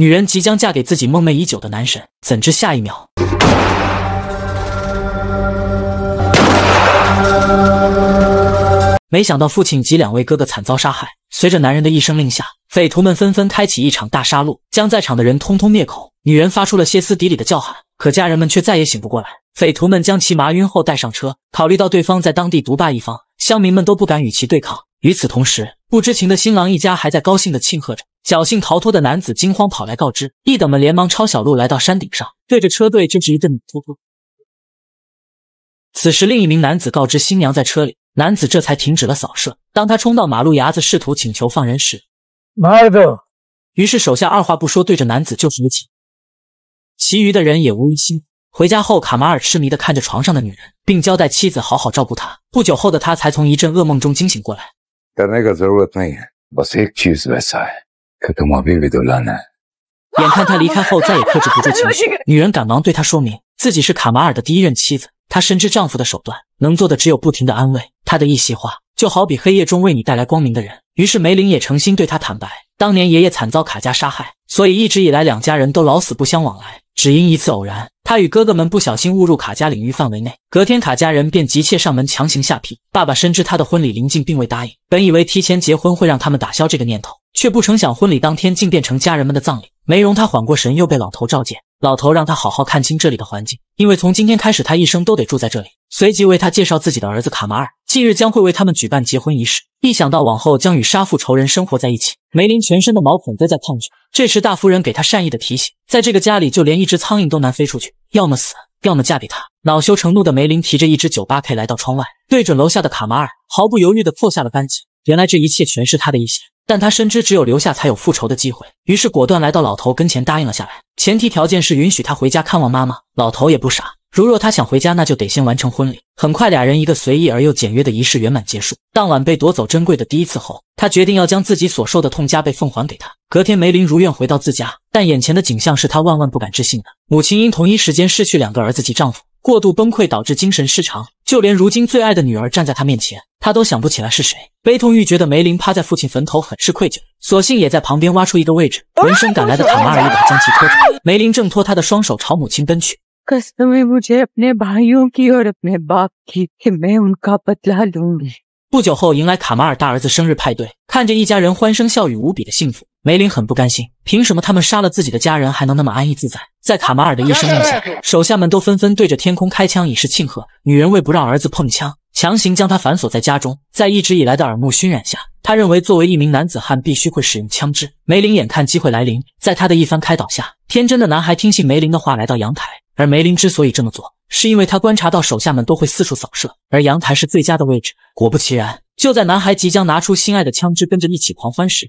女人即将嫁给自己梦寐已久的男神，怎知下一秒，没想到父亲及两位哥哥惨遭杀害。随着男人的一声令下，匪徒们纷纷开启一场大杀戮，将在场的人通通灭口。女人发出了歇斯底里的叫喊，可家人们却再也醒不过来。匪徒们将其麻晕后带上车。考虑到对方在当地独霸一方，乡民们都不敢与其对抗。与此同时，不知情的新郎一家还在高兴的庆贺着。侥幸逃脱的男子惊慌跑来告知，一等们连忙抄小路来到山顶上，对着车队就是一阵突突。此时，另一名男子告知新娘在车里，男子这才停止了扫射。当他冲到马路牙子，试图请求放人时，妈的！于是手下二话不说，对着男子就是一枪。其余的人也无一幸回家后，卡马尔痴迷地看着床上的女人，并交代妻子好好照顾她。不久后的他才从一阵噩梦中惊醒过来。眼看他离开后，再也克制不住情绪，女人赶忙对他说明自己是卡马尔的第一任妻子。她深知丈夫的手段，能做的只有不停的安慰。他的一席话就好比黑夜中为你带来光明的人。于是梅林也诚心对他坦白，当年爷爷惨遭卡加杀害，所以一直以来两家人都老死不相往来。只因一次偶然，他与哥哥们不小心误入卡家领域范围内，隔天卡家人便急切上门强行下聘。爸爸深知他的婚礼临近，并未答应。本以为提前结婚会让他们打消这个念头。却不曾想，婚礼当天竟变成家人们的葬礼。没容他缓过神，又被老头召见。老头让他好好看清这里的环境，因为从今天开始，他一生都得住在这里。随即为他介绍自己的儿子卡马尔，近日将会为他们举办结婚仪式。一想到往后将与杀父仇人生活在一起，梅林全身的毛孔都在抗拒。这时，大夫人给他善意的提醒：在这个家里，就连一只苍蝇都难飞出去，要么死，要么嫁给他。恼羞成怒的梅林提着一只 98K 来到窗外，对准楼下的卡马尔，毫不犹豫地破下了扳机。原来这一切全是他的一些。但他深知只有留下才有复仇的机会，于是果断来到老头跟前答应了下来。前提条件是允许他回家看望妈妈。老头也不傻，如若他想回家，那就得先完成婚礼。很快，俩人一个随意而又简约的仪式圆满结束。当晚被夺走珍贵的第一次后，他决定要将自己所受的痛加倍奉还给他。隔天，梅林如愿回到自家，但眼前的景象是他万万不敢置信的：母亲因同一时间失去两个儿子及丈夫。过度崩溃导致精神失常，就连如今最爱的女儿站在他面前，他都想不起来是谁。悲痛欲绝的梅林趴在父亲坟头，很是愧疚。索性也在旁边挖出一个位置。闻声赶来的塔马尔一把将其拖走，梅林挣脱他的双手朝母亲奔去。不久后，迎来卡马尔大儿子生日派对，看着一家人欢声笑语，无比的幸福。梅林很不甘心，凭什么他们杀了自己的家人，还能那么安逸自在？在卡马尔的一声令下，手下们都纷纷对着天空开枪以示庆贺。女人为不让儿子碰枪，强行将他反锁在家中。在一直以来的耳目熏染下，他认为作为一名男子汉必须会使用枪支。梅林眼看机会来临，在他的一番开导下，天真的男孩听信梅林的话，来到阳台。而梅林之所以这么做，是因为他观察到手下们都会四处扫射，而阳台是最佳的位置。果不其然，就在男孩即将拿出心爱的枪支跟着一起狂欢时，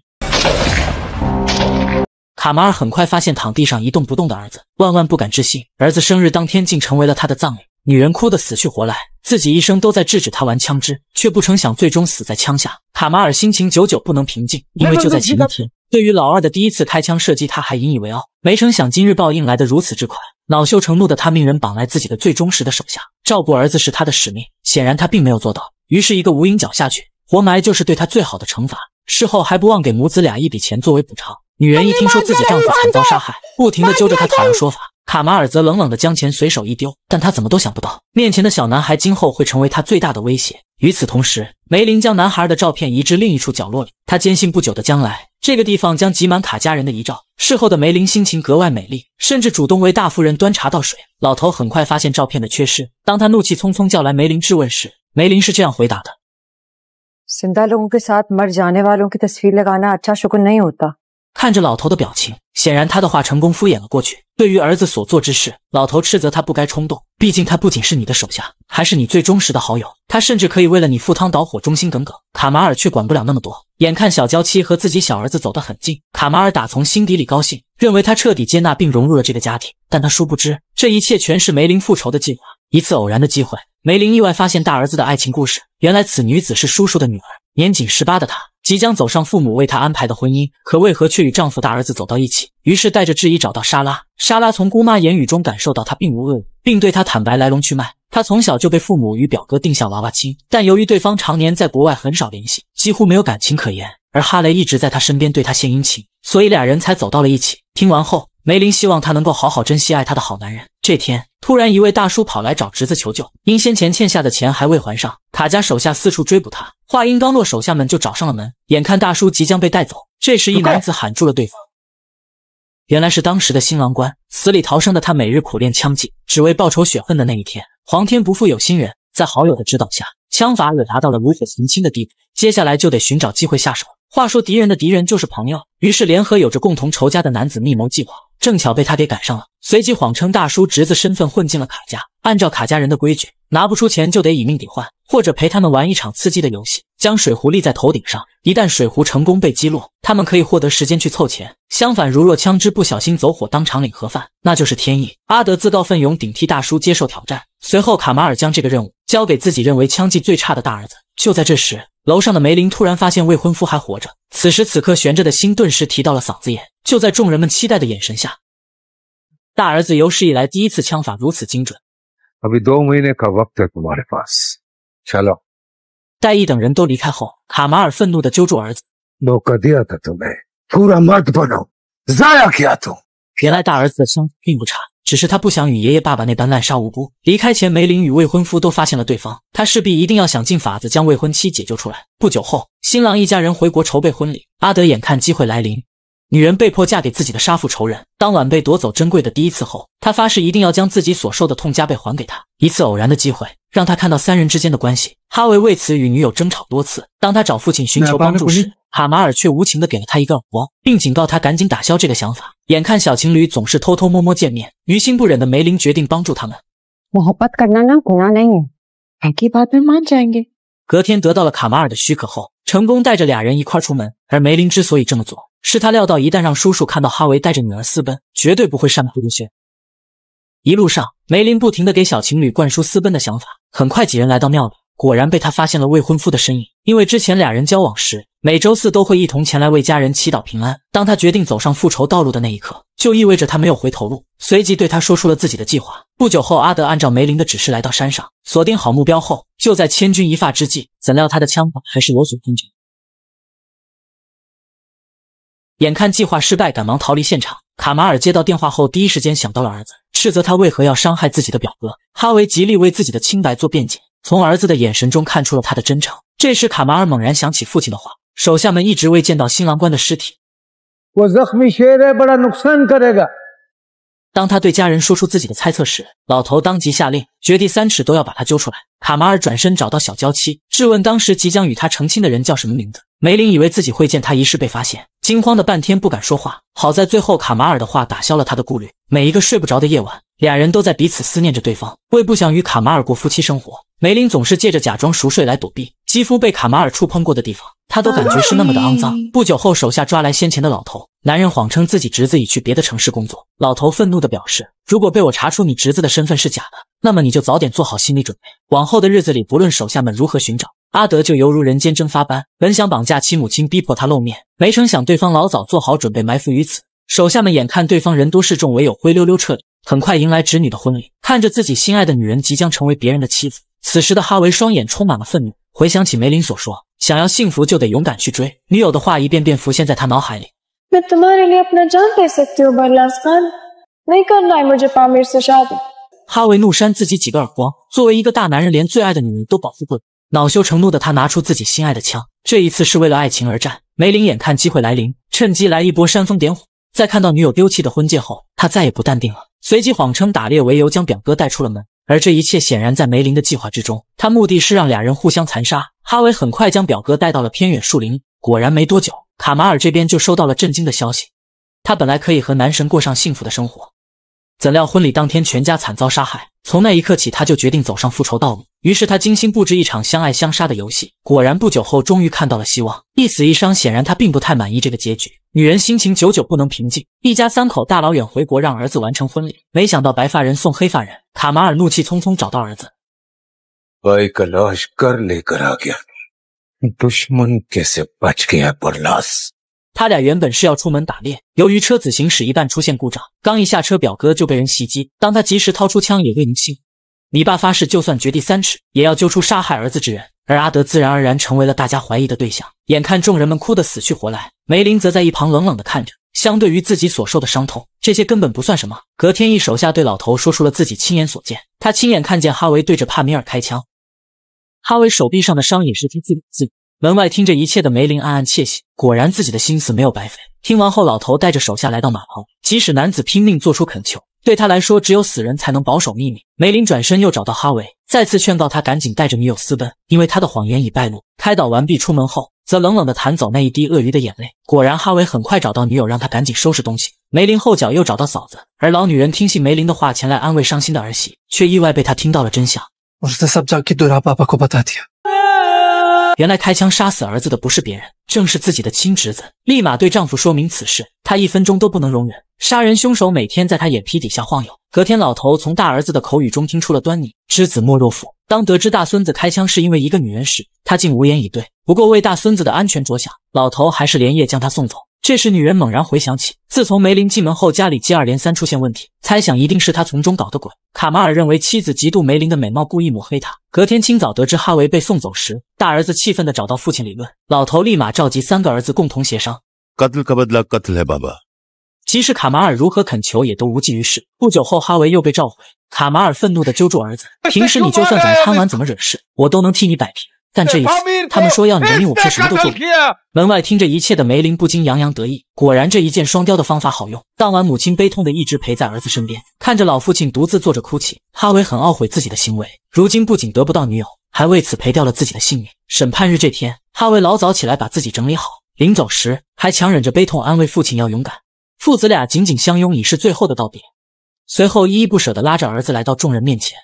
卡马尔很快发现躺地上一动不动的儿子，万万不敢置信，儿子生日当天竟成为了他的葬礼。女人哭得死去活来，自己一生都在制止他玩枪支，却不成想最终死在枪下。卡马尔心情久久不能平静，因为就在前一天。对于老二的第一次开枪射击，他还引以为傲，没成想今日报应来得如此之快。恼羞成怒的他命人绑来自己的最忠实的手下，照顾儿子是他的使命，显然他并没有做到。于是，一个无影脚下去，活埋就是对他最好的惩罚。事后还不忘给母子俩一笔钱作为补偿。女人一听说自己丈夫惨遭杀害，不停的揪着他讨要说法。卡马尔则冷冷的将钱随手一丢，但他怎么都想不到，面前的小男孩今后会成为他最大的威胁。与此同时，梅林将男孩的照片移至另一处角落里，他坚信不久的将来，这个地方将挤满卡家人的遗照。事后的梅林心情格外美丽，甚至主动为大夫人端茶倒水。老头很快发现照片的缺失，当他怒气冲冲叫来梅林质问时，梅林是这样回答的。看着老头的表情，显然他的话成功敷衍了过去。对于儿子所做之事，老头斥责他不该冲动，毕竟他不仅是你的手下，还是你最忠实的好友，他甚至可以为了你赴汤蹈火，忠心耿耿。卡马尔却管不了那么多，眼看小娇妻和自己小儿子走得很近，卡马尔打从心底里高兴，认为他彻底接纳并融入了这个家庭。但他殊不知，这一切全是梅林复仇的计划。一次偶然的机会，梅林意外发现大儿子的爱情故事，原来此女子是叔叔的女儿。年仅十八的她，即将走上父母为她安排的婚姻，可为何却与丈夫大儿子走到一起？于是带着质疑找到莎拉。莎拉从姑妈言语中感受到她并无恶意，并对她坦白来龙去脉。她从小就被父母与表哥定下娃娃亲，但由于对方常年在国外，很少联系，几乎没有感情可言。而哈雷一直在她身边对她献殷勤，所以俩人才走到了一起。听完后，梅林希望她能够好好珍惜爱她的好男人。这天，突然一位大叔跑来找侄子求救，因先前欠下的钱还未还上，塔家手下四处追捕他。话音刚落，手下们就找上了门。眼看大叔即将被带走，这时一男子喊住了对方，原来是当时的新郎官。死里逃生的他每日苦练枪技，只为报仇雪恨的那一天。皇天不负有心人，在好友的指导下，枪法也达到了炉火纯青的地步。接下来就得寻找机会下手。话说敌人的敌人就是朋友，于是联合有着共同仇家的男子密谋计划。正巧被他给赶上了，随即谎称大叔侄子身份混进了卡家。按照卡家人的规矩，拿不出钱就得以命抵换，或者陪他们玩一场刺激的游戏。将水壶立在头顶上，一旦水壶成功被击落，他们可以获得时间去凑钱。相反，如若枪支不小心走火，当场领盒饭，那就是天意。阿德自告奋勇顶替大叔接受挑战，随后卡马尔将这个任务交给自己认为枪技最差的大儿子。就在这时，楼上的梅林突然发现未婚夫还活着，此时此刻悬着的心顿时提到了嗓子眼。就在众人们期待的眼神下，大儿子有史以来第一次枪法如此精准。戴毅等人都离开后，卡马尔愤怒地揪住儿子。原来大儿子的枪并不差。只是他不想与爷爷爸爸那般滥杀无辜。离开前，梅林与未婚夫都发现了对方，他势必一定要想尽法子将未婚妻解救出来。不久后，新郎一家人回国筹备婚礼。阿德眼看机会来临，女人被迫嫁给自己的杀父仇人。当晚被夺走珍贵的第一次后，他发誓一定要将自己所受的痛加倍还给她。一次偶然的机会，让他看到三人之间的关系。哈维为此与女友争吵多次。当他找父亲寻求帮助时。卡马尔却无情地给了他一个耳光，并警告他赶紧打消这个想法。眼看小情侣总是偷偷摸摸见面，于心不忍的梅林决定帮助他们。隔天得到了卡马尔的许可后，成功带着俩人一块出门。而梅林之所以这么做，是他料到一旦让叔叔看到哈维带着女儿私奔，绝对不会善罢甘休。一路上，梅林不停地给小情侣灌输私奔的想法。很快，几人来到庙里，果然被他发现了未婚夫的身影。因为之前俩人交往时。每周四都会一同前来为家人祈祷平安。当他决定走上复仇道路的那一刻，就意味着他没有回头路。随即对他说出了自己的计划。不久后，阿德按照梅林的指示来到山上，锁定好目标后，就在千钧一发之际，怎料他的枪法还是罗索军警。眼看计划失败，赶忙逃离现场。卡马尔接到电话后，第一时间想到了儿子，斥责他为何要伤害自己的表哥。哈维极力为自己的清白做辩解，从儿子的眼神中看出了他的真诚。这时，卡马尔猛然想起父亲的话。手下们一直未见到新郎官的尸体。当他对家人说出自己的猜测时，老头当即下令，掘地三尺都要把他揪出来。卡马尔转身找到小娇妻，质问当时即将与他成亲的人叫什么名字。梅林以为自己会见他一事被发现，惊慌的半天不敢说话。好在最后卡马尔的话打消了他的顾虑。每一个睡不着的夜晚。俩人都在彼此思念着对方。为不想与卡马尔过夫妻生活，梅林总是借着假装熟睡来躲避。肌肤被卡马尔触碰过的地方，他都感觉是那么的肮脏。不久后，手下抓来先前的老头，男人谎称自己侄子已去别的城市工作。老头愤怒的表示，如果被我查出你侄子的身份是假的，那么你就早点做好心理准备。往后的日子里，不论手下们如何寻找，阿德就犹如人间蒸发般。本想绑架其母亲，逼迫他露面，没成想对方老早做好准备，埋伏于此。手下们眼看对方人多势众，唯有灰溜溜撤。离。很快迎来侄女的婚礼，看着自己心爱的女人即将成为别人的妻子，此时的哈维双眼充满了愤怒。回想起梅林所说：“想要幸福就得勇敢去追。”女友的话一遍遍浮现在他脑海里。哈维怒扇自己几个耳光。作为一个大男人，连最爱的女人都保护不了，恼羞成怒的他拿出自己心爱的枪。这一次是为了爱情而战。梅林眼看机会来临，趁机来一波煽风点火。在看到女友丢弃的婚戒后，他再也不淡定了。随即谎称打猎为由，将表哥带出了门。而这一切显然在梅林的计划之中，他目的是让俩人互相残杀。哈维很快将表哥带到了偏远树林，果然没多久，卡马尔这边就收到了震惊的消息。他本来可以和男神过上幸福的生活，怎料婚礼当天全家惨遭杀害。从那一刻起，他就决定走上复仇道路。于是他精心布置一场相爱相杀的游戏，果然不久后终于看到了希望。一死一伤，显然他并不太满意这个结局。女人心情久久不能平静。一家三口大老远回国，让儿子完成婚礼，没想到白发人送黑发人。卡马尔怒气冲冲找到儿子。他俩原本是要出门打猎，由于车子行驶一半出现故障，刚一下车，表哥就被人袭击。当他及时掏出枪，也未能幸。你爸发誓，就算掘地三尺，也要揪出杀害儿子之人。而阿德自然而然成为了大家怀疑的对象。眼看众人们哭得死去活来，梅林则在一旁冷冷地看着。相对于自己所受的伤痛，这些根本不算什么。隔天，一手下对老头说出了自己亲眼所见，他亲眼看见哈维对着帕米尔开枪，哈维手臂上的伤也是他自己自。门外听着一切的梅林暗暗窃喜，果然自己的心思没有白费。听完后，老头带着手下来到马棚，即使男子拼命做出恳求。对他来说，只有死人才能保守秘密。梅林转身又找到哈维，再次劝告他赶紧带着女友私奔，因为他的谎言已败露。开导完毕，出门后则冷冷地弹走那一滴鳄鱼的眼泪。果然，哈维很快找到女友，让他赶紧收拾东西。梅林后脚又找到嫂子，而老女人听信梅林的话前来安慰伤心的儿媳，却意外被他听到了真相。我是原来开枪杀死儿子的不是别人，正是自己的亲侄子。立马对丈夫说明此事，她一分钟都不能容忍杀人凶手每天在她眼皮底下晃悠。隔天，老头从大儿子的口语中听出了端倪。知子莫若父。当得知大孙子开枪是因为一个女人时，他竟无言以对。不过为大孙子的安全着想，老头还是连夜将他送走。这时，女人猛然回想起，自从梅林进门后，家里接二连三出现问题，猜想一定是他从中搞的鬼。卡马尔认为妻子嫉妒梅林的美貌，故意抹黑他。隔天清早得知哈维被送走时，大儿子气愤地找到父亲理论，老头立马召集三个儿子共同协商。即使卡马尔如何恳求，也都无济于事。不久后，哈维又被召回，卡马尔愤怒地揪住儿子：“平时你就算怎么贪玩，怎么惹事，我都能替你摆平。但这一次，他们说要你的命，我却什么都做不了。”门外听着一切的梅林不禁洋洋得意，果然这一箭双雕的方法好用。当晚，母亲悲痛地一直陪在儿子身边，看着老父亲独自坐着哭泣，哈维很懊悔自己的行为，如今不仅得不到女友。还为此赔掉了自己的性命。审判日这天，哈维老早起来把自己整理好，临走时还强忍着悲痛安慰父亲要勇敢。父子俩紧紧相拥，以示最后的道别。随后依依不舍的拉着儿子来到众人面前。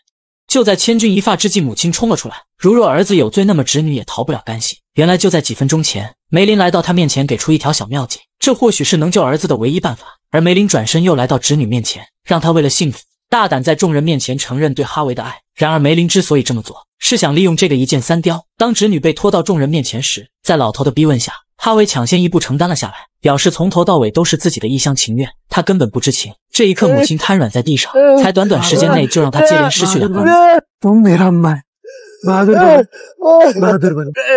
就在千钧一发之际，母亲冲了出来。如若儿子有罪，那么侄女也逃不了干系。原来就在几分钟前，梅林来到他面前，给出一条小妙计，这或许是能救儿子的唯一办法。而梅林转身又来到侄女面前，让她为了幸福。大胆在众人面前承认对哈维的爱。然而梅林之所以这么做，是想利用这个一箭三雕。当侄女被拖到众人面前时，在老头的逼问下，哈维抢先一步承担了下来，表示从头到尾都是自己的一厢情愿，他根本不知情。这一刻，母亲瘫软在地上，才短短时间内就让他接连失去了儿子。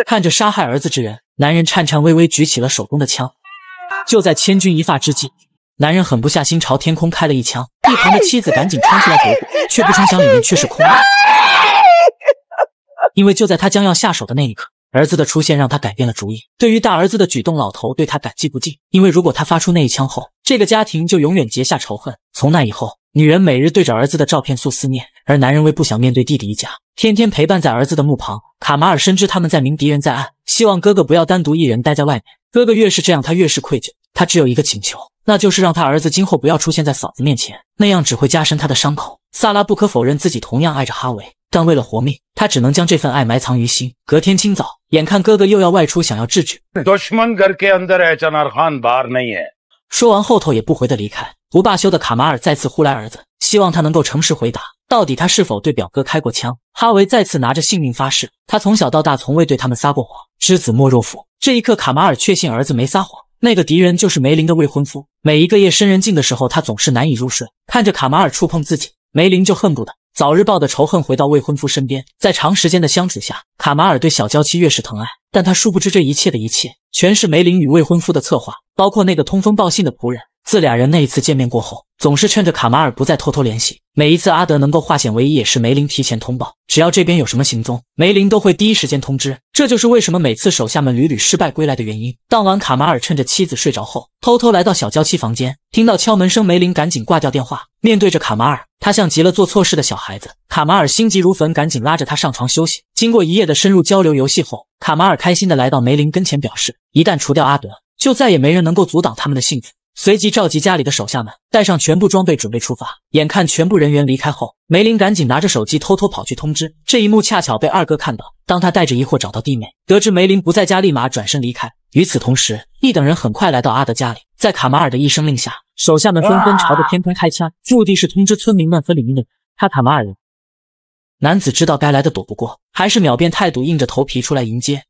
看着杀害儿子之人，男人颤颤巍巍举起了手中的枪。就在千钧一发之际。男人狠不下心朝天空开了一枪，一旁的妻子赶紧冲出来躲躲，却不曾想里面却是空的。因为就在他将要下手的那一刻，儿子的出现让他改变了主意。对于大儿子的举动，老头对他感激不尽。因为如果他发出那一枪后，这个家庭就永远结下仇恨。从那以后，女人每日对着儿子的照片诉思念，而男人为不想面对弟弟一家，天天陪伴在儿子的墓旁。卡马尔深知他们在明，敌人在暗，希望哥哥不要单独一人待在外面。哥哥越是这样，他越是愧疚。他只有一个请求。那就是让他儿子今后不要出现在嫂子面前，那样只会加深他的伤口。萨拉不可否认自己同样爱着哈维，但为了活命，他只能将这份爱埋藏于心。隔天清早，眼看哥哥又要外出，想要制止。说完后头也不回的离开，不罢休的卡马尔再次呼来儿子，希望他能够诚实回答，到底他是否对表哥开过枪？哈维再次拿着性命发誓，他从小到大从未对他们撒过谎。知子莫若父，这一刻卡马尔确信儿子没撒谎。那个敌人就是梅林的未婚夫。每一个夜深人静的时候，他总是难以入睡，看着卡马尔触碰自己，梅林就恨不得早日报的仇恨回到未婚夫身边。在长时间的相处下，卡马尔对小娇妻越是疼爱，但他殊不知这一切的一切，全是梅林与未婚夫的策划，包括那个通风报信的仆人。自俩人那一次见面过后，总是趁着卡马尔不再偷偷联系。每一次阿德能够化险为夷，也是梅林提前通报。只要这边有什么行踪，梅林都会第一时间通知。这就是为什么每次手下们屡屡失败归来的原因。当晚，卡马尔趁着妻子睡着后，偷偷来到小娇妻房间，听到敲门声，梅林赶紧挂掉电话。面对着卡马尔，他像极了做错事的小孩子。卡马尔心急如焚，赶紧拉着他上床休息。经过一夜的深入交流游戏后，卡马尔开心的来到梅林跟前，表示一旦除掉阿德，就再也没人能够阻挡他们的幸福。随即召集家里的手下们，带上全部装备准备出发。眼看全部人员离开后，梅林赶紧拿着手机偷偷跑去通知。这一幕恰巧被二哥看到。当他带着疑惑找到弟妹，得知梅林不在家，立马转身离开。与此同时，一等人很快来到阿德家里，在卡马尔的一声令下，手下们纷纷朝着天空开枪，目的是通知村民们和里面的卡塔马尔人。男子知道该来的躲不过，还是秒变态度，硬着头皮出来迎接。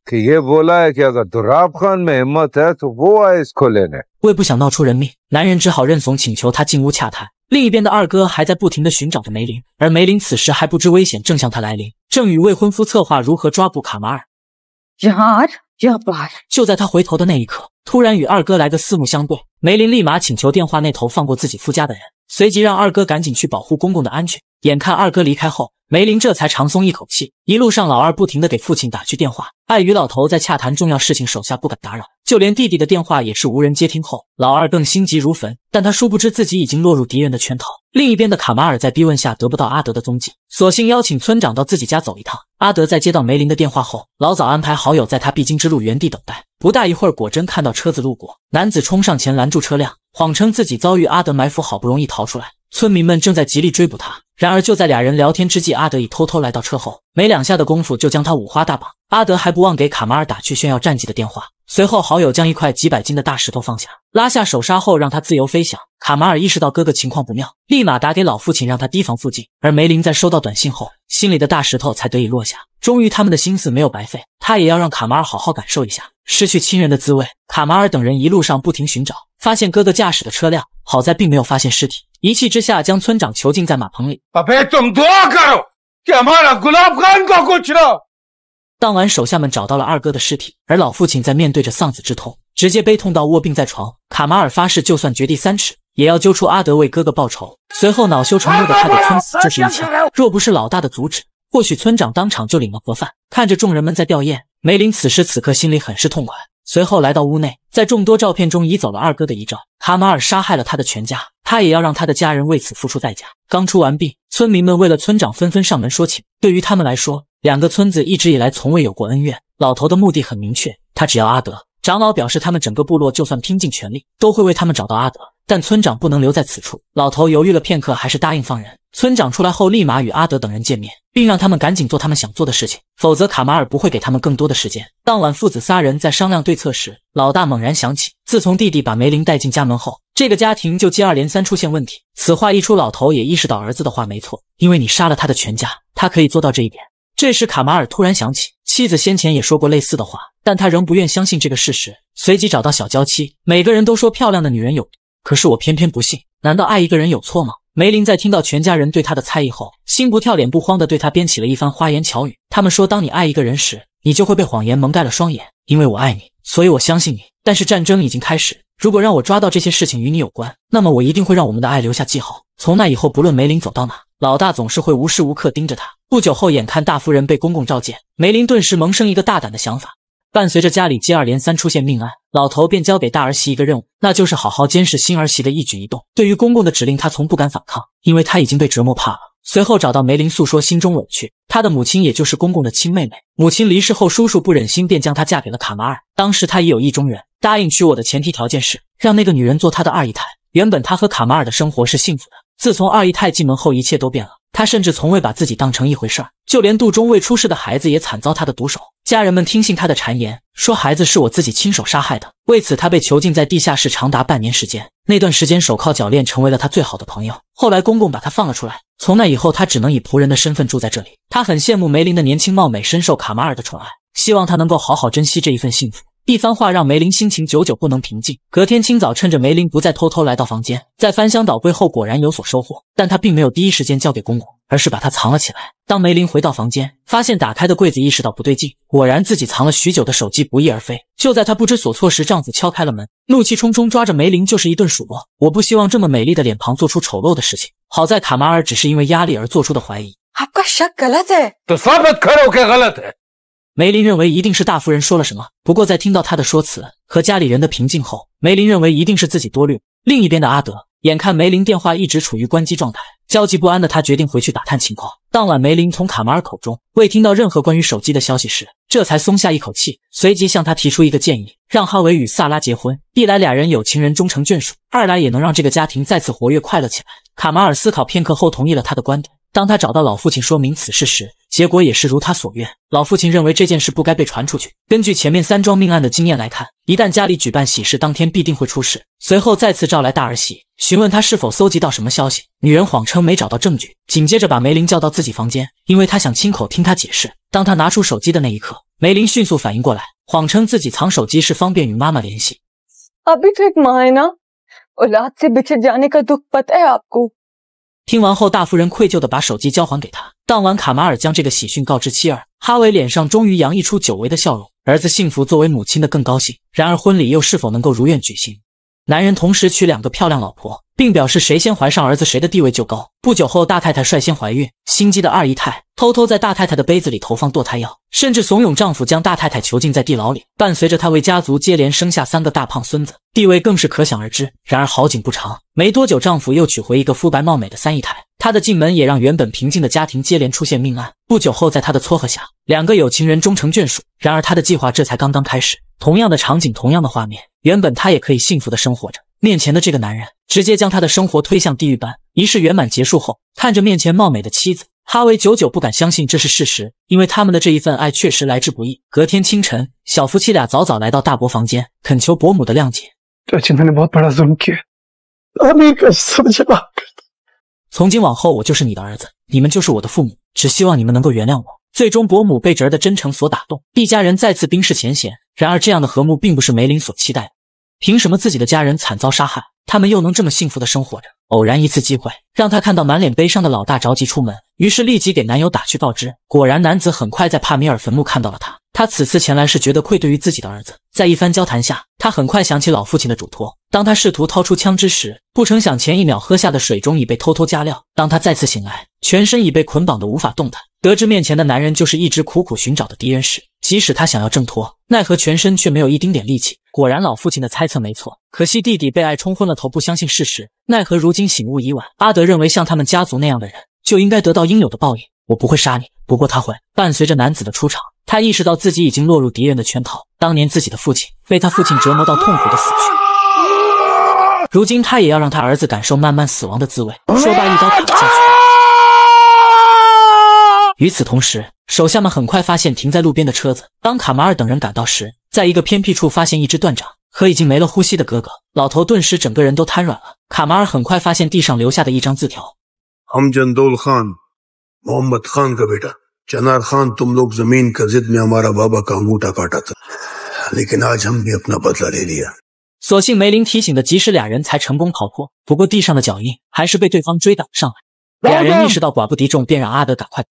为不想闹出人命，男人只好认怂，请求他进屋洽谈。另一边的二哥还在不停的寻找着梅林，而梅林此时还不知危险正向他来临，正与未婚夫策划如何抓捕卡马尔。就在他回头的那一刻，突然与二哥来个四目相对，梅林立马请求电话那头放过自己夫家的人，随即让二哥赶紧去保护公公的安全。眼看二哥离开后，梅林这才长松一口气。一路上，老二不停的给父亲打去电话，碍于老头在洽谈重要事情，手下不敢打扰，就连弟弟的电话也是无人接听。后，老二更心急如焚，但他殊不知自己已经落入敌人的圈套。另一边的卡马尔在逼问下得不到阿德的踪迹，索性邀请村长到自己家走一趟。阿德在接到梅林的电话后，老早安排好友在他必经之路原地等待。不大一会儿，果真看到车子路过，男子冲上前拦住车辆，谎称自己遭遇阿德埋伏，好不容易逃出来。村民们正在极力追捕他，然而就在俩人聊天之际，阿德已偷偷来到车后，没两下的功夫就将他五花大绑。阿德还不忘给卡马尔打去炫耀战绩的电话。随后，好友将一块几百斤的大石头放下，拉下手刹后让他自由飞翔。卡马尔意识到哥哥情况不妙，立马打给老父亲，让他提防附近。而梅林在收到短信后。心里的大石头才得以落下，终于他们的心思没有白费，他也要让卡马尔好好感受一下失去亲人的滋味。卡马尔等人一路上不停寻找，发现哥哥驾驶的车辆，好在并没有发现尸体。一气之下，将村长囚禁在马棚里。当晚，手下们找到了二哥的尸体，而老父亲在面对着丧子之痛，直接悲痛到卧病在床。卡马尔发誓，就算掘地三尺。也要揪出阿德为哥哥报仇。随后恼羞成怒的他给村死就是一枪。若不是老大的阻止，或许村长当场就领了盒饭。看着众人们在吊唁，梅林此时此刻心里很是痛快。随后来到屋内，在众多照片中移走了二哥的遗照。卡马尔杀害了他的全家，他也要让他的家人为此付出代价。刚出完毕，村民们为了村长纷纷上门说情。对于他们来说，两个村子一直以来从未有过恩怨。老头的目的很明确，他只要阿德。长老表示，他们整个部落就算拼尽全力，都会为他们找到阿德。但村长不能留在此处。老头犹豫了片刻，还是答应放人。村长出来后，立马与阿德等人见面，并让他们赶紧做他们想做的事情，否则卡马尔不会给他们更多的时间。当晚，父子仨人在商量对策时，老大猛然想起，自从弟弟把梅林带进家门后，这个家庭就接二连三出现问题。此话一出，老头也意识到儿子的话没错，因为你杀了他的全家，他可以做到这一点。这时，卡马尔突然想起妻子先前也说过类似的话，但他仍不愿相信这个事实，随即找到小娇妻。每个人都说漂亮的女人有。可是我偏偏不信，难道爱一个人有错吗？梅林在听到全家人对他的猜疑后，心不跳、脸不慌的对他编起了一番花言巧语。他们说，当你爱一个人时，你就会被谎言蒙盖了双眼。因为我爱你，所以我相信你。但是战争已经开始，如果让我抓到这些事情与你有关，那么我一定会让我们的爱留下记号。从那以后，不论梅林走到哪，老大总是会无时无刻盯着他。不久后，眼看大夫人被公公召见，梅林顿时萌生一个大胆的想法。伴随着家里接二连三出现命案，老头便交给大儿媳一个任务，那就是好好监视新儿媳的一举一动。对于公公的指令，他从不敢反抗，因为他已经被折磨怕了。随后找到梅林诉说心中委屈，他的母亲也就是公公的亲妹妹，母亲离世后，叔叔不忍心便将她嫁给了卡马尔。当时他已有意中人，答应娶我的前提条件是让那个女人做他的二姨太。原本他和卡马尔的生活是幸福的，自从二姨太进门后，一切都变了。他甚至从未把自己当成一回事儿，就连肚中未出世的孩子也惨遭他的毒手。家人们听信他的谗言，说孩子是我自己亲手杀害的。为此，他被囚禁在地下室长达半年时间。那段时间，手铐脚链成为了他最好的朋友。后来，公公把他放了出来。从那以后，他只能以仆人的身份住在这里。他很羡慕梅林的年轻貌美，深受卡马尔的宠爱，希望他能够好好珍惜这一份幸福。一番话让梅林心情久久不能平静。隔天清早，趁着梅林不在，偷偷来到房间，在翻箱倒柜后，果然有所收获。但他并没有第一时间交给公公，而是把它藏了起来。当梅林回到房间，发现打开的柜子，意识到不对劲，果然自己藏了许久的手机不翼而飞。就在他不知所措时，丈夫敲开了门，怒气冲冲抓着梅林就是一顿数落：“我不希望这么美丽的脸庞做出丑陋的事情。”好在卡马尔只是因为压力而做出的怀疑。梅林认为一定是大夫人说了什么，不过在听到他的说辞和家里人的平静后，梅林认为一定是自己多虑。另一边的阿德，眼看梅林电话一直处于关机状态，焦急不安的他决定回去打探情况。当晚，梅林从卡马尔口中未听到任何关于手机的消息时，这才松下一口气，随即向他提出一个建议，让哈维与萨拉结婚，一来俩人有情人终成眷属，二来也能让这个家庭再次活跃快乐起来。卡马尔思考片刻后同意了他的观点。当他找到老父亲说明此事时，结果也是如他所愿，老父亲认为这件事不该被传出去。根据前面三桩命案的经验来看，一旦家里举办喜事，当天必定会出事。随后再次召来大儿媳，询问她是否搜集到什么消息。女人谎称没找到证据，紧接着把梅林叫到自己房间，因为她想亲口听他解释。当他拿出手机的那一刻，梅林迅速反应过来，谎称自己藏手机是方便与妈妈联系。听完后，大夫人愧疚地把手机交还给他。当晚，卡马尔将这个喜讯告知妻儿，哈维脸上终于洋溢出久违的笑容。儿子幸福，作为母亲的更高兴。然而，婚礼又是否能够如愿举行？男人同时娶两个漂亮老婆，并表示谁先怀上儿子，谁的地位就高。不久后，大太太率先怀孕，心机的二姨太。偷偷在大太太的杯子里投放堕胎药，甚至怂恿丈夫将大太太囚禁在地牢里。伴随着她为家族接连生下三个大胖孙子，地位更是可想而知。然而好景不长，没多久丈夫又娶回一个肤白貌美的三姨太，她的进门也让原本平静的家庭接连出现命案。不久后，在她的撮合下，两个有情人终成眷属。然而她的计划这才刚刚开始，同样的场景，同样的画面，原本她也可以幸福的生活着，面前的这个男人直接将她的生活推向地狱般。仪式圆满结束后，看着面前貌美的妻子。哈维久久不敢相信这是事实，因为他们的这一份爱确实来之不易。隔天清晨，小夫妻俩早早来到大伯房间，恳求伯母的谅解。从今往后，我就是你的儿子，你们就是我的父母，只希望你们能够原谅我。最终，伯母被侄儿的真诚所打动，一家人再次冰释前嫌。然而，这样的和睦并不是梅林所期待。的。凭什么自己的家人惨遭杀害，他们又能这么幸福的生活着？偶然一次机会，让他看到满脸悲伤的老大着急出门，于是立即给男友打去告知。果然，男子很快在帕米尔坟墓看到了他。他此次前来是觉得愧对于自己的儿子。在一番交谈下，他很快想起老父亲的嘱托。当他试图掏出枪支时，不成想前一秒喝下的水中已被偷偷加料。当他再次醒来，全身已被捆绑的无法动弹。得知面前的男人就是一直苦苦寻找的敌人时，即使他想要挣脱，奈何全身却没有一丁点力气。果然，老父亲的猜测没错。可惜弟弟被爱冲昏了头，不相信事实。奈何如今醒悟已晚。阿德认为，像他们家族那样的人就应该得到应有的报应。我不会杀你，不过他会。伴随着男子的出场，他意识到自己已经落入敌人的圈套。当年自己的父亲被他父亲折磨到痛苦的死去，如今他也要让他儿子感受慢慢死亡的滋味。说罢，一刀砍下去。与此同时，手下们很快发现停在路边的车子。当卡马尔等人赶到时，在一个偏僻处发现一只断掌和已经没了呼吸的哥哥，老头顿时整个人都瘫软了。卡马尔很快发现地上留下的一张字条：索性所幸梅林提醒的及时，俩人才成功逃脱。不过地上的脚印还是被对方追赶上来俩人意识到寡不敌众，便让阿德赶快。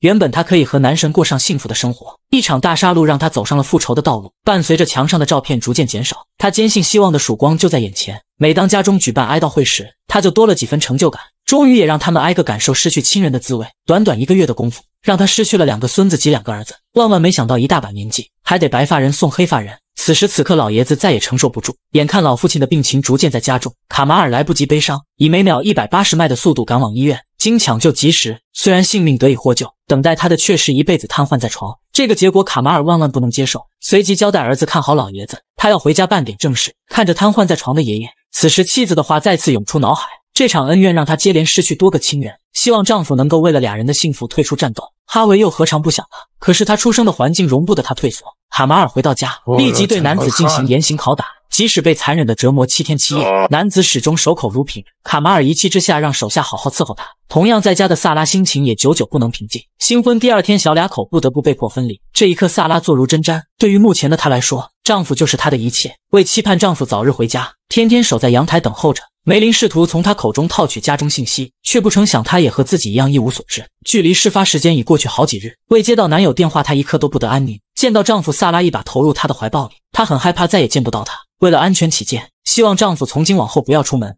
原本他可以和男神过上幸福的生活，一场大杀戮让他走上了复仇的道路。伴随着墙上的照片逐渐减少，他坚信希望的曙光就在眼前。每当家中举办哀悼会时，他就多了几分成就感，终于也让他们挨个感受失去亲人的滋味。短短一个月的功夫，让他失去了两个孙子及两个儿子。万万没想到，一大把年纪还得白发人送黑发人。此时此刻，老爷子再也承受不住，眼看老父亲的病情逐渐在加重，卡马尔来不及悲伤，以每秒一百八十迈的速度赶往医院。经抢救及时，虽然性命得以获救，等待他的却是一辈子瘫痪在床。这个结果卡马尔万万不能接受，随即交代儿子看好老爷子，他要回家办点正事。看着瘫痪在床的爷爷，此时妻子的话再次涌出脑海。这场恩怨让他接连失去多个亲人，希望丈夫能够为了俩人的幸福退出战斗。哈维又何尝不想呢？可是他出生的环境容不得他退缩。卡马尔回到家，立即对男子进行严刑拷打。即使被残忍的折磨七天七夜，男子始终守口如瓶。卡马尔一气之下，让手下好好伺候他。同样在家的萨拉，心情也久久不能平静。新婚第二天，小俩口不得不被迫分离。这一刻，萨拉坐如针毡。对于目前的她来说，丈夫就是她的一切。为期盼丈夫早日回家，天天守在阳台等候着。梅林试图从她口中套取家中信息，却不成想她也和自己一样一无所知。距离事发时间已过去好几日，未接到男友电话，她一刻都不得安宁。见到丈夫，萨拉一把投入他的怀抱里，她很害怕再也见不到他。为了安全起见，希望丈夫从今往后不要出门。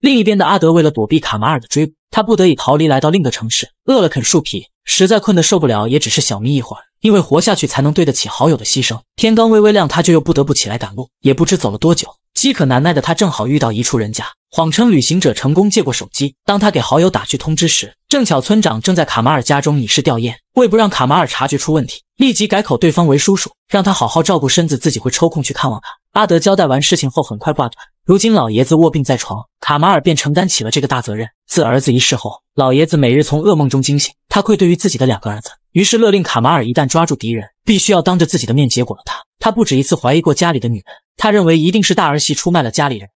另一边的阿德为了躲避卡马尔的追捕，他不得已逃离，来到另个城市。饿了啃树皮，实在困得受不了，也只是小眯一会儿。因为活下去才能对得起好友的牺牲。天刚微微亮，他就又不得不起来赶路。也不知走了多久，饥渴难耐的他正好遇到一处人家，谎称旅行者成功借过手机。当他给好友打去通知时，正巧村长正在卡马尔家中以示吊唁。为不让卡马尔察觉出问题，立即改口对方为叔叔，让他好好照顾身子，自己会抽空去看望他。阿德交代完事情后，很快挂断。如今老爷子卧病在床，卡马尔便承担起了这个大责任。自儿子一事后，老爷子每日从噩梦中惊醒，他愧对于自己的两个儿子，于是勒令卡马尔，一旦抓住敌人，必须要当着自己的面结果了他。他不止一次怀疑过家里的女人，他认为一定是大儿媳出卖了家里人。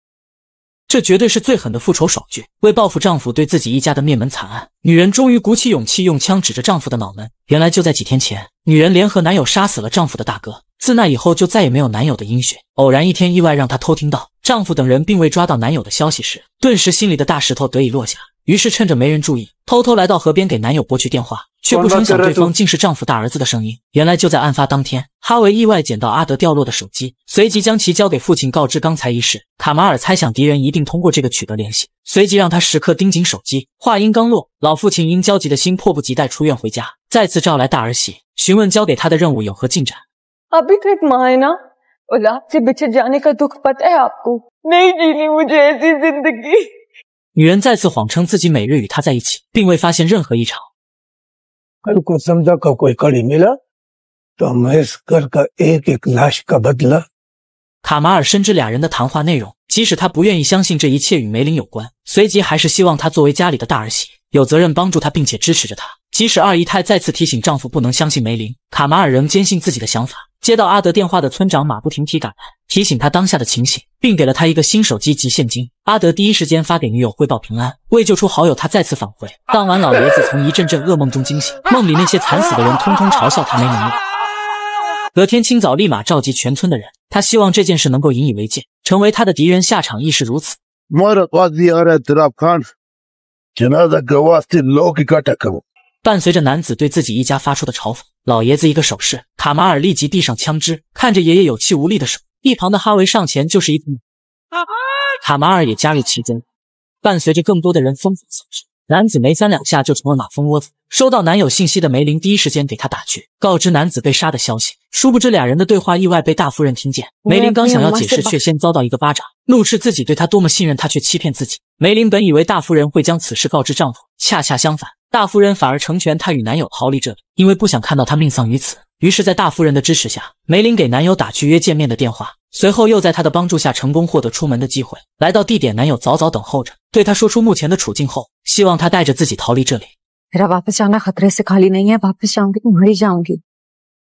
这绝对是最狠的复仇爽剧。为报复丈夫对自己一家的灭门惨案，女人终于鼓起勇气，用枪指着丈夫的脑门。原来就在几天前，女人联合男友杀死了丈夫的大哥，自那以后就再也没有男友的音讯。偶然一天意外让她偷听到丈夫等人并未抓到男友的消息时，顿时心里的大石头得以落下。于是趁着没人注意，偷偷来到河边给男友拨去电话。却不曾想，对方竟是丈夫大儿子的声音。原来就在案发当天，哈维意外捡到阿德掉落的手机，随即将其交给父亲，告知刚才一事。卡马尔猜想敌人一定通过这个取得联系，随即让他时刻盯紧手机。话音刚落，老父亲因焦急的心，迫不及待出院回家，再次召来大儿媳，询问交给他的任务有何进展。女人再次谎称自己每日与他在一起，并未发现任何异常。卡马尔深知俩人的谈话内容，即使他不愿意相信这一切与梅林有关，随即还是希望她作为家里的大儿媳，有责任帮助他，并且支持着他。即使二姨太再次提醒丈夫不能相信梅林，卡马尔仍坚信自己的想法。接到阿德电话的村长马不停蹄赶来，提醒他当下的情形，并给了他一个新手机及现金。阿德第一时间发给女友汇报平安。为救出好友，他再次返回。当晚，老爷子从一阵阵噩梦中惊醒，梦里那些惨死的人通通嘲笑他没能力。隔天清早，立马召集全村的人，他希望这件事能够引以为戒，成为他的敌人下场亦是如此。伴随着男子对自己一家发出的嘲讽，老爷子一个手势，卡马尔立即递上枪支。看着爷爷有气无力的手，一旁的哈维上前就是一枪，卡马尔也加入其中。伴随着更多的人疯狂扫射，男子没三两下就成了马蜂窝子。收到男友信息的梅林第一时间给他打去，告知男子被杀的消息。殊不知，俩人的对话意外被大夫人听见。梅林刚想要解释，却先遭到一个巴掌，怒斥自己对他多么信任，他却欺骗自己。梅林本以为大夫人会将此事告知丈夫，恰恰相反。大夫人反而成全她与男友逃离这里，因为不想看到她命丧于此。于是，在大夫人的支持下，梅林给男友打去约见面的电话，随后又在她的帮助下成功获得出门的机会。来到地点，男友早早等候着，对她说出目前的处境后，希望她带着自己逃离这里。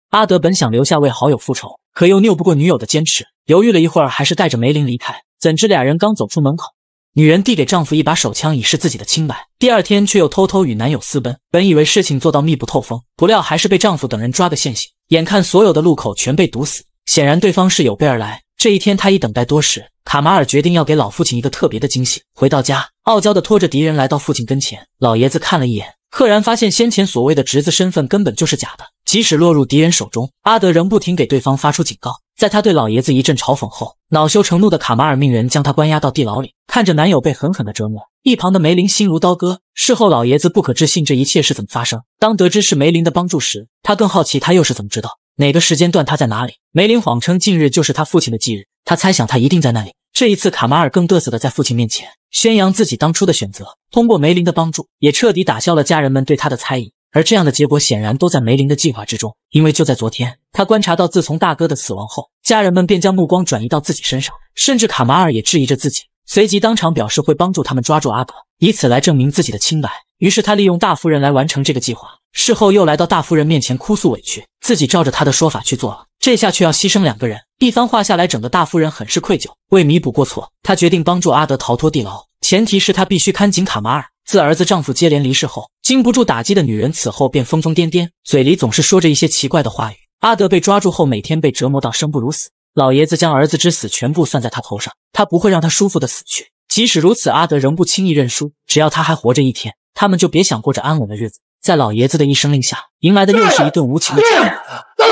阿德本想留下为好友复仇，可又拗不过女友的坚持，犹豫了一会儿，还是带着梅林离开。怎知俩人刚走出门口。女人递给丈夫一把手枪，以示自己的清白。第二天，却又偷偷与男友私奔。本以为事情做到密不透风，不料还是被丈夫等人抓个现行。眼看所有的路口全被堵死，显然对方是有备而来。这一天，他已等待多时。卡马尔决定要给老父亲一个特别的惊喜。回到家，傲娇的拖着敌人来到父亲跟前。老爷子看了一眼，赫然发现先前所谓的侄子身份根本就是假的。即使落入敌人手中，阿德仍不停给对方发出警告。在他对老爷子一阵嘲讽后，恼羞成怒的卡马尔命人将他关押到地牢里。看着男友被狠狠的折磨，一旁的梅林心如刀割。事后，老爷子不可置信这一切是怎么发生。当得知是梅林的帮助时，他更好奇他又是怎么知道哪个时间段他在哪里。梅林谎称近日就是他父亲的忌日，他猜想他一定在那里。这一次，卡马尔更嘚瑟的在父亲面前宣扬自己当初的选择，通过梅林的帮助，也彻底打消了家人们对他的猜疑。而这样的结果显然都在梅林的计划之中，因为就在昨天，他观察到自从大哥的死亡后，家人们便将目光转移到自己身上，甚至卡马尔也质疑着自己，随即当场表示会帮助他们抓住阿德，以此来证明自己的清白。于是他利用大夫人来完成这个计划，事后又来到大夫人面前哭诉委屈，自己照着他的说法去做了，这下却要牺牲两个人。一番话下来，整个大夫人很是愧疚，为弥补过错，他决定帮助阿德逃脱地牢，前提是他必须看紧卡马尔。自儿子、丈夫接连离世后，经不住打击的女人此后便疯疯癫癫，嘴里总是说着一些奇怪的话语。阿德被抓住后，每天被折磨到生不如死。老爷子将儿子之死全部算在他头上，他不会让他舒服的死去。即使如此，阿德仍不轻易认输，只要他还活着一天，他们就别想过着安稳的日子。在老爷子的一声令下，迎来的又是一顿无情的揍。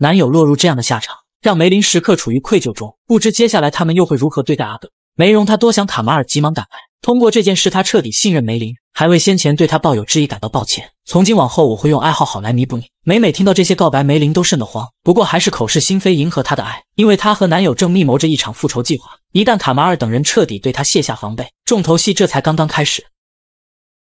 男友落入这样的下场，让梅林时刻处于愧疚中，不知接下来他们又会如何对待阿德。梅荣，他多想卡马尔急忙赶来。通过这件事，他彻底信任梅林，还为先前对他抱有质疑感到抱歉。从今往后，我会用爱好好来弥补你。每每听到这些告白，梅林都瘆得慌，不过还是口是心非，迎合他的爱，因为他和男友正密谋着一场复仇计划。一旦卡马尔等人彻底对他卸下防备，重头戏这才刚刚开始。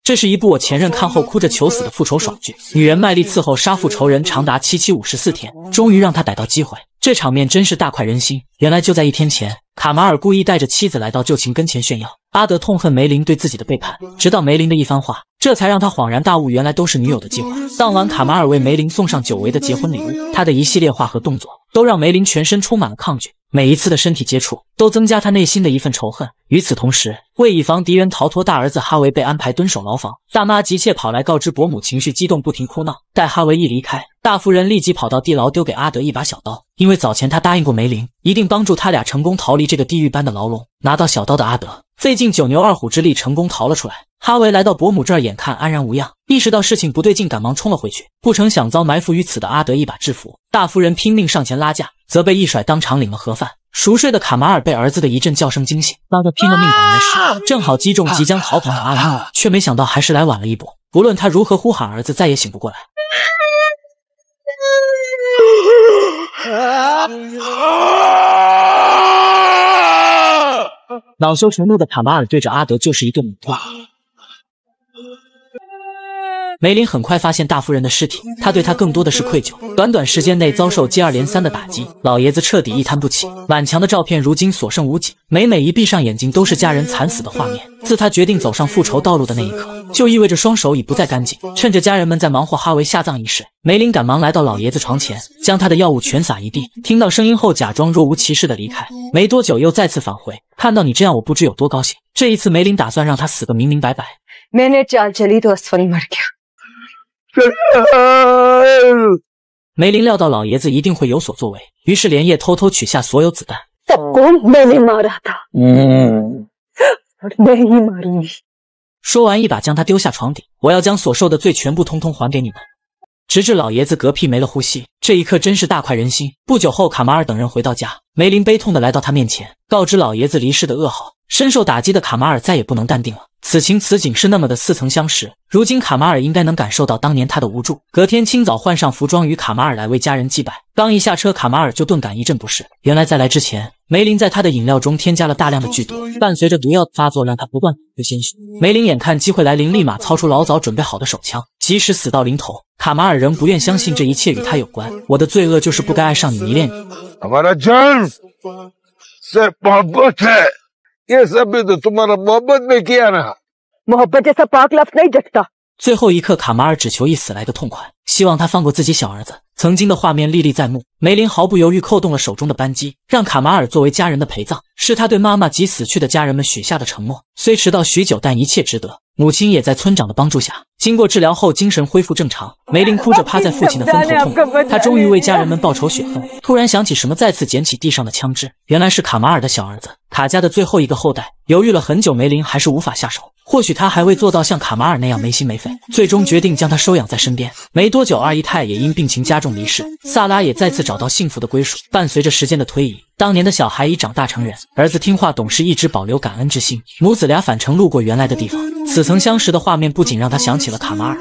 这是一部我前任看后哭着求死的复仇爽剧。女人卖力伺候杀父仇人，长达七七五十四天，终于让他逮到机会。这场面真是大快人心！原来就在一天前，卡马尔故意带着妻子来到旧情跟前炫耀。阿德痛恨梅林对自己的背叛，直到梅林的一番话，这才让他恍然大悟，原来都是女友的计划。当晚，卡马尔为梅林送上久违的结婚礼物，他的一系列话和动作都让梅林全身充满了抗拒，每一次的身体接触都增加他内心的一份仇恨。与此同时，为以防敌人逃脱，大儿子哈维被安排蹲守牢房。大妈急切跑来告知伯母，情绪激动，不停哭闹。待哈维一离开，大夫人立即跑到地牢，丢给阿德一把小刀。因为早前他答应过梅林，一定帮助他俩成功逃离这个地狱般的牢笼，拿到小刀的阿德费尽九牛二虎之力成功逃了出来。哈维来到伯母这儿，眼看安然无恙，意识到事情不对劲，赶忙冲了回去，不成想遭埋伏于此的阿德一把制服。大夫人拼命上前拉架，则被一甩当场领了盒饭。熟睡的卡马尔被儿子的一阵叫声惊醒，拉他拼了命喊没事，正好击中即将逃跑的阿德，却没想到还是来晚了一步。不论他如何呼喊，儿子再也醒不过来。恼 羞成怒的卡马尔对着阿德就是一个猛灌。梅林很快发现大夫人的尸体，他对他更多的是愧疚。短短时间内遭受接二连三的打击，老爷子彻底一摊不起。满墙的照片如今所剩无几，每每一闭上眼睛都是家人惨死的画面。自他决定走上复仇道路的那一刻，就意味着双手已不再干净。趁着家人们在忙活哈维下葬仪式，梅林赶忙来到老爷子床前，将他的药物全撒一地。听到声音后，假装若无其事的离开。没多久又再次返回，看到你这样，我不知有多高兴。这一次，梅林打算让他死个明明白白。梅林料到老爷子一定会有所作为，于是连夜偷偷取下所有子弹。嗯。说完，一把将他丢下床底。我要将所受的罪全部通通还给你们，直至老爷子嗝屁没了呼吸。这一刻真是大快人心。不久后，卡马尔等人回到家，梅林悲痛的来到他面前，告知老爷子离世的噩耗。深受打击的卡马尔再也不能淡定了。此情此景是那么的似曾相识。如今卡马尔应该能感受到当年他的无助。隔天清早换上服装，与卡马尔来为家人祭拜。刚一下车，卡马尔就顿感一阵不适。原来在来之前，梅林在他的饮料中添加了大量的剧毒，伴随着毒药发作，让他不断吐血。梅林眼看机会来临，立马掏出老早准备好的手枪。即使死到临头，卡马尔仍不愿相信这一切与他有关。我的罪恶就是不该爱上你，迷恋你。我们的最后一刻，卡马尔只求一死来个痛快，希望他放过自己小儿子。曾经的画面历历在目，梅林毫不犹豫扣动了手中的扳机，让卡马尔作为家人的陪葬，是他对妈妈及死去的家人们许下的承诺。虽迟到许久，但一切值得。母亲也在村长的帮助下。经过治疗后，精神恢复正常。梅林哭着趴在父亲的坟头痛哭，他终于为家人们报仇雪恨。突然想起什么，再次捡起地上的枪支，原来是卡马尔的小儿子卡家的最后一个后代。犹豫了很久，梅林还是无法下手。或许他还未做到像卡马尔那样没心没肺，最终决定将他收养在身边。没多久，二姨太也因病情加重离世，萨拉也再次找到幸福的归属。伴随着时间的推移，当年的小孩已长大成人，儿子听话懂事，一直保留感恩之心。母子俩返程路过原来的地方，此曾相识的画面不仅让他想起了卡马尔。